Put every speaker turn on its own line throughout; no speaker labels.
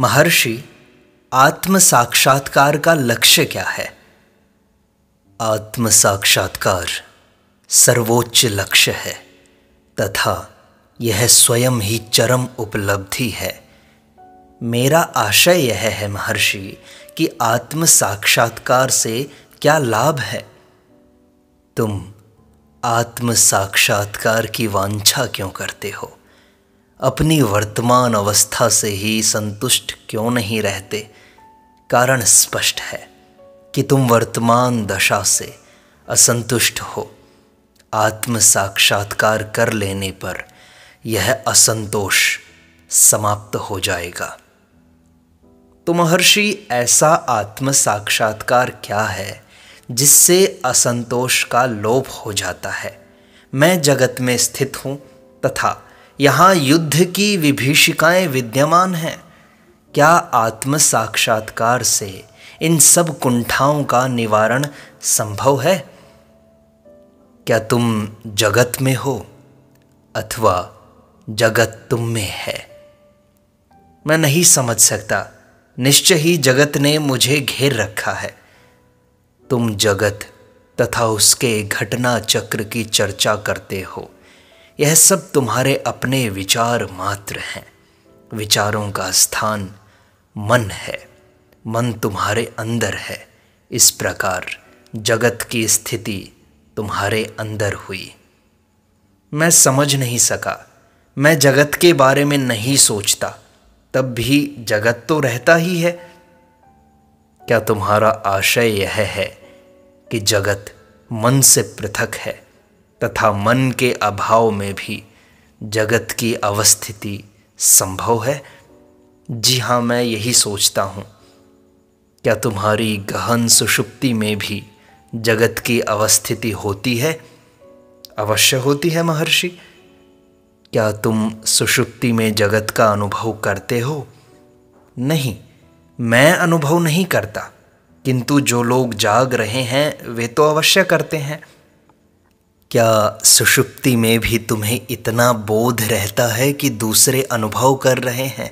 महर्षि आत्म साक्षात्कार का लक्ष्य क्या है आत्म साक्षात्कार सर्वोच्च लक्ष्य है तथा यह स्वयं ही चरम उपलब्धि है मेरा आशय यह है महर्षि कि आत्म साक्षात्कार से क्या लाभ है तुम आत्म साक्षात्कार की वांछा क्यों करते हो अपनी वर्तमान अवस्था से ही संतुष्ट क्यों नहीं रहते कारण स्पष्ट है कि तुम वर्तमान दशा से असंतुष्ट हो आत्म साक्षात्कार कर लेने पर यह असंतोष समाप्त हो जाएगा तो महर्षि ऐसा आत्म साक्षात्कार क्या है जिससे असंतोष का लोप हो जाता है मैं जगत में स्थित हूं तथा यहाँ युद्ध की विभीषिकाएं विद्यमान हैं क्या आत्म साक्षात्कार से इन सब कुंठाओं का निवारण संभव है क्या तुम जगत में हो अथवा जगत तुम में है मैं नहीं समझ सकता निश्चय ही जगत ने मुझे घेर रखा है तुम जगत तथा उसके घटना चक्र की चर्चा करते हो यह सब तुम्हारे अपने विचार मात्र हैं विचारों का स्थान मन है मन तुम्हारे अंदर है इस प्रकार जगत की स्थिति तुम्हारे अंदर हुई मैं समझ नहीं सका मैं जगत के बारे में नहीं सोचता तब भी जगत तो रहता ही है क्या तुम्हारा आशय यह है कि जगत मन से पृथक है तथा मन के अभाव में भी जगत की अवस्थिति संभव है जी हाँ मैं यही सोचता हूँ क्या तुम्हारी गहन सुषुप्ति में भी जगत की अवस्थिति होती है अवश्य होती है महर्षि क्या तुम सुषुप्ति में जगत का अनुभव करते हो नहीं मैं अनुभव नहीं करता किंतु जो लोग जाग रहे हैं वे तो अवश्य करते हैं क्या सुषुप्ति में भी तुम्हें इतना बोध रहता है कि दूसरे अनुभव कर रहे हैं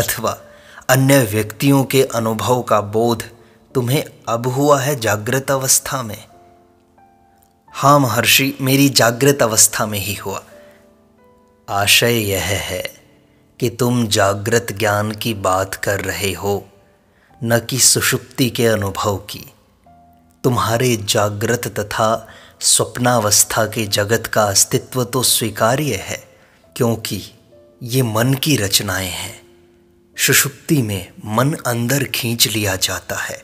अथवा अन्य व्यक्तियों के अनुभव का बोध तुम्हें अब हुआ है जागृत अवस्था में हाँ महर्षि मेरी जागृत अवस्था में ही हुआ आशय यह है कि तुम जागृत ज्ञान की बात कर रहे हो न कि सुषुप्ति के अनुभव की तुम्हारे जागृत तथा स्वप्नावस्था के जगत का अस्तित्व तो स्वीकार्य है क्योंकि ये मन की रचनाएं हैं सुषुप्ति में मन अंदर खींच लिया जाता है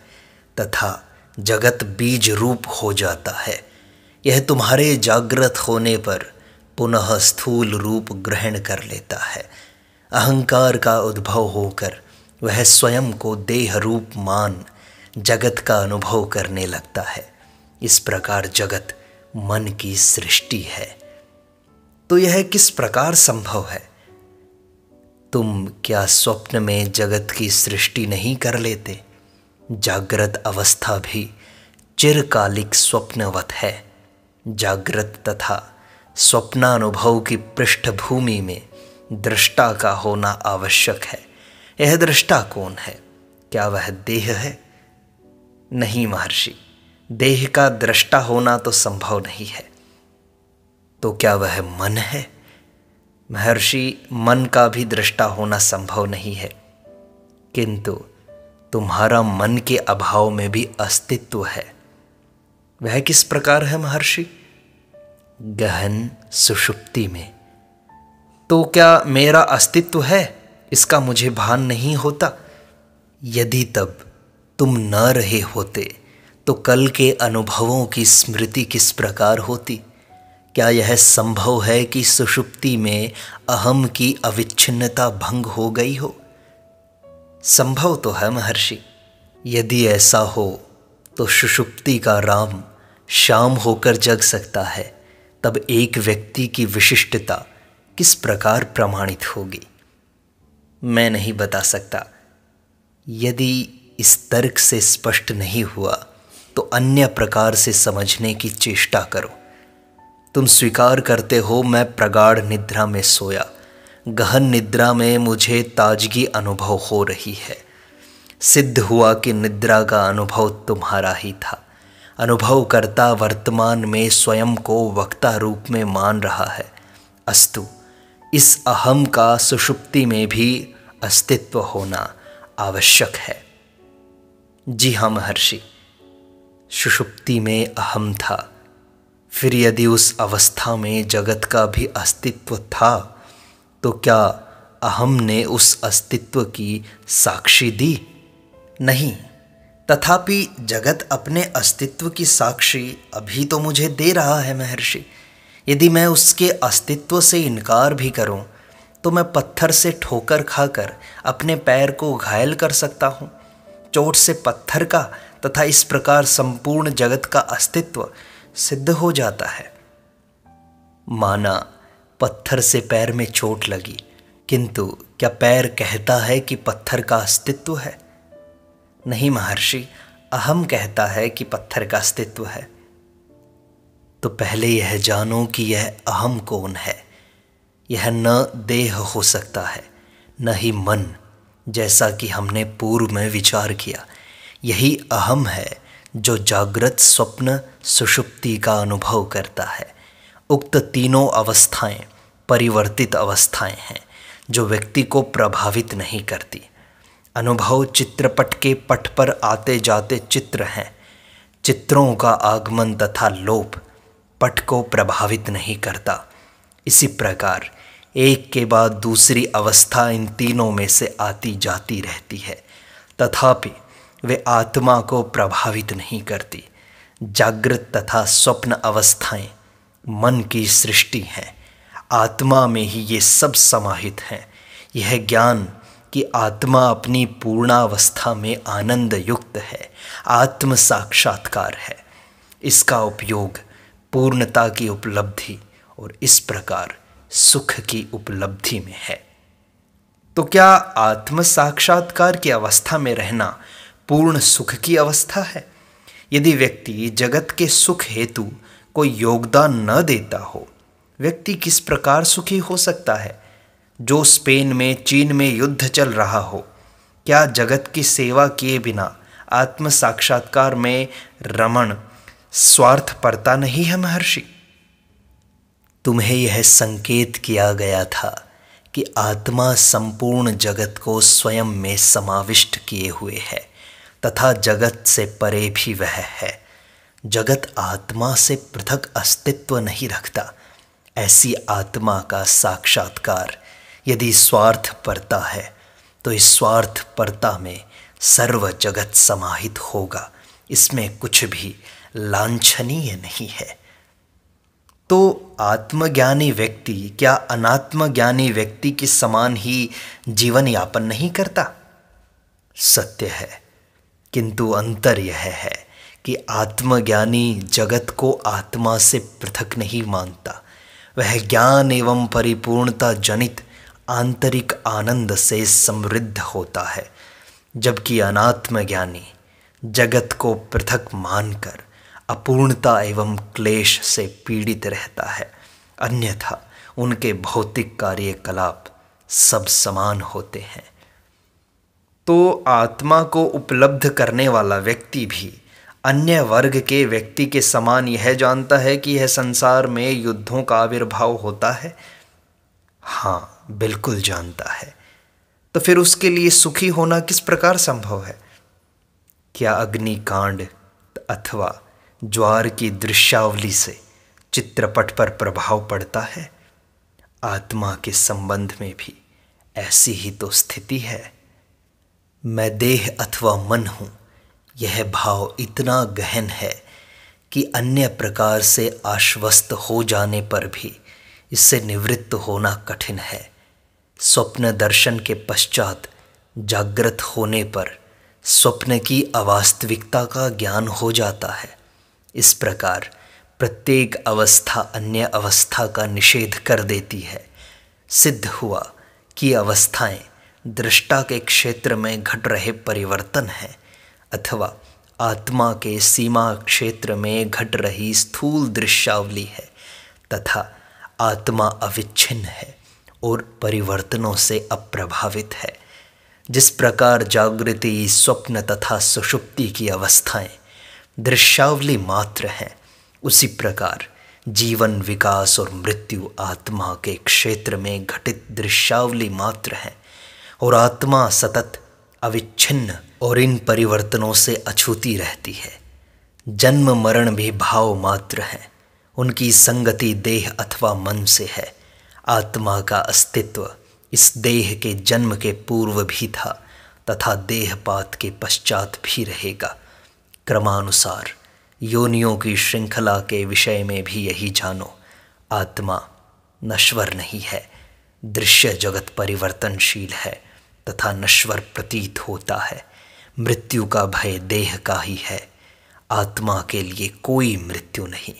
तथा जगत बीज रूप हो जाता है यह तुम्हारे जागृत होने पर पुनः स्थूल रूप ग्रहण कर लेता है अहंकार का उद्भव होकर वह स्वयं को देह रूप मान जगत का अनुभव करने लगता है इस प्रकार जगत मन की सृष्टि है तो यह किस प्रकार संभव है तुम क्या स्वप्न में जगत की सृष्टि नहीं कर लेते जागृत अवस्था भी चिरकालिक स्वप्नवत है जागृत तथा स्वप्नानुभव की पृष्ठभूमि में दृष्टा का होना आवश्यक है यह दृष्टा कौन है क्या वह देह है नहीं महर्षि देह का दृष्टा होना तो संभव नहीं है तो क्या वह मन है महर्षि मन का भी दृष्टा होना संभव नहीं है किंतु तुम्हारा मन के अभाव में भी अस्तित्व है वह किस प्रकार है महर्षि गहन सुषुप्ति में तो क्या मेरा अस्तित्व है इसका मुझे भान नहीं होता यदि तब तुम न रहे होते तो कल के अनुभवों की स्मृति किस प्रकार होती क्या यह संभव है कि सुषुप्ति में अहम की अविच्छिन्नता भंग हो गई हो संभव तो है महर्षि यदि ऐसा हो तो सुषुप्ति का राम शाम होकर जग सकता है तब एक व्यक्ति की विशिष्टता किस प्रकार प्रमाणित होगी मैं नहीं बता सकता यदि इस तर्क से स्पष्ट नहीं हुआ तो अन्य प्रकार से समझने की चेष्टा करो तुम स्वीकार करते हो मैं प्रगाढ़ निद्रा में सोया गहन निद्रा में मुझे ताजगी अनुभव हो रही है सिद्ध हुआ कि निद्रा का अनुभव तुम्हारा ही था अनुभव करता वर्तमान में स्वयं को वक्ता रूप में मान रहा है अस्तु इस अहम का सुषुप्ति में भी अस्तित्व होना आवश्यक है जी हाँ महर्षि सुषुप्ति में अहम था फिर यदि उस अवस्था में जगत का भी अस्तित्व था तो क्या अहम ने उस अस्तित्व की साक्षी दी नहीं तथापि जगत अपने अस्तित्व की साक्षी अभी तो मुझे दे रहा है महर्षि यदि मैं उसके अस्तित्व से इनकार भी करूं, तो मैं पत्थर से ठोकर खाकर अपने पैर को घायल कर सकता हूं। चोट से पत्थर का तथा इस प्रकार संपूर्ण जगत का अस्तित्व सिद्ध हो जाता है माना पत्थर से पैर में चोट लगी किंतु क्या पैर कहता है कि पत्थर का अस्तित्व है नहीं महर्षि अहम कहता है कि पत्थर का अस्तित्व है तो पहले यह जानो कि यह अहम कौन है यह न देह हो सकता है न ही मन जैसा कि हमने पूर्व में विचार किया यही अहम है जो जागृत स्वप्न सुषुप्ति का अनुभव करता है उक्त तीनों अवस्थाएं परिवर्तित अवस्थाएं हैं जो व्यक्ति को प्रभावित नहीं करती अनुभव चित्रपट के पट पर आते जाते चित्र हैं चित्रों का आगमन तथा लोप पट को प्रभावित नहीं करता इसी प्रकार एक के बाद दूसरी अवस्था इन तीनों में से आती जाती रहती है तथापि वे आत्मा को प्रभावित नहीं करती जागृत तथा स्वप्न अवस्थाएं मन की सृष्टि हैं आत्मा में ही ये सब समाहित हैं यह ज्ञान कि आत्मा अपनी पूर्णावस्था में आनंद युक्त है आत्म साक्षात्कार है इसका उपयोग पूर्णता की उपलब्धि और इस प्रकार सुख की उपलब्धि में है तो क्या आत्म साक्षात्कार की अवस्था में रहना पूर्ण सुख की अवस्था है यदि व्यक्ति जगत के सुख हेतु कोई योगदान न देता हो व्यक्ति किस प्रकार सुखी हो सकता है जो स्पेन में चीन में युद्ध चल रहा हो क्या जगत की सेवा किए बिना आत्म साक्षात्कार में रमण स्वार्थ पड़ता नहीं है महर्षि तुम्हें यह संकेत किया गया था कि आत्मा संपूर्ण जगत को स्वयं में समाविष्ट किए हुए है तथा जगत से परे भी वह है जगत आत्मा से पृथक अस्तित्व नहीं रखता ऐसी आत्मा का साक्षात्कार यदि स्वार्थ परता है तो इस स्वार्थ परता में सर्व जगत समाहित होगा इसमें कुछ भी लाछनीय नहीं है तो आत्मज्ञानी व्यक्ति क्या अनात्मज्ञानी व्यक्ति के समान ही जीवन यापन नहीं करता सत्य है किंतु अंतर यह है कि आत्मज्ञानी जगत को आत्मा से पृथक नहीं मानता वह ज्ञान एवं परिपूर्णता जनित आंतरिक आनंद से समृद्ध होता है जबकि अनात्मज्ञानी जगत को पृथक मानकर अपूर्णता एवं क्लेश से पीड़ित रहता है अन्यथा उनके भौतिक कार्यकलाप सब समान होते हैं तो आत्मा को उपलब्ध करने वाला व्यक्ति भी अन्य वर्ग के व्यक्ति के समान यह जानता है कि यह संसार में युद्धों का आविर्भाव होता है हाँ बिल्कुल जानता है तो फिर उसके लिए सुखी होना किस प्रकार संभव है क्या अग्निकांड अथवा ज्वार की दृश्यावली से चित्रपट पर प्रभाव पड़ता है आत्मा के संबंध में भी ऐसी ही तो स्थिति है मैं देह अथवा मन हूँ यह भाव इतना गहन है कि अन्य प्रकार से आश्वस्त हो जाने पर भी इससे निवृत्त होना कठिन है स्वप्न दर्शन के पश्चात जागृत होने पर स्वप्न की अवास्तविकता का ज्ञान हो जाता है इस प्रकार प्रत्येक अवस्था अन्य अवस्था का निषेध कर देती है सिद्ध हुआ कि अवस्थाएं दृष्टा के क्षेत्र में घट रहे परिवर्तन है अथवा आत्मा के सीमा क्षेत्र में घट रही स्थूल दृश्यावली है तथा आत्मा अविच्छिन्न है और परिवर्तनों से अप्रभावित है जिस प्रकार जागृति स्वप्न तथा सुषुप्ति की अवस्थाएं दृश्यावली मात्र हैं उसी प्रकार जीवन विकास और मृत्यु आत्मा के क्षेत्र में घटित दृश्यावली मात्र हैं और आत्मा सतत अविच्छिन्न और इन परिवर्तनों से अछूती रहती है जन्म मरण भी भाव मात्र है उनकी संगति देह अथवा मन से है आत्मा का अस्तित्व इस देह के जन्म के पूर्व भी था तथा देहपात के पश्चात भी रहेगा क्रमानुसार योनियों की श्रृंखला के विषय में भी यही जानो आत्मा नश्वर नहीं है दृश्य जगत परिवर्तनशील है तथा नश्वर प्रतीत होता है मृत्यु का भय देह का ही है आत्मा के लिए कोई मृत्यु नहीं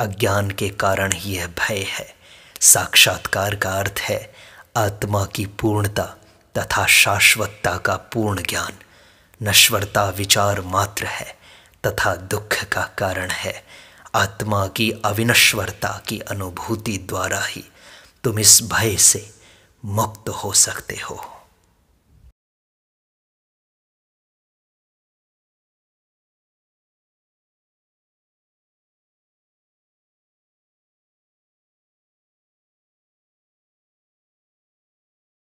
अज्ञान के कारण ही यह भय है साक्षात्कार का अर्थ है आत्मा की पूर्णता तथा शाश्वतता का पूर्ण ज्ञान नश्वरता विचार मात्र है तथा दुख का कारण है आत्मा की अविनश्वरता की अनुभूति द्वारा ही तुम इस भय से मुक्त हो सकते हो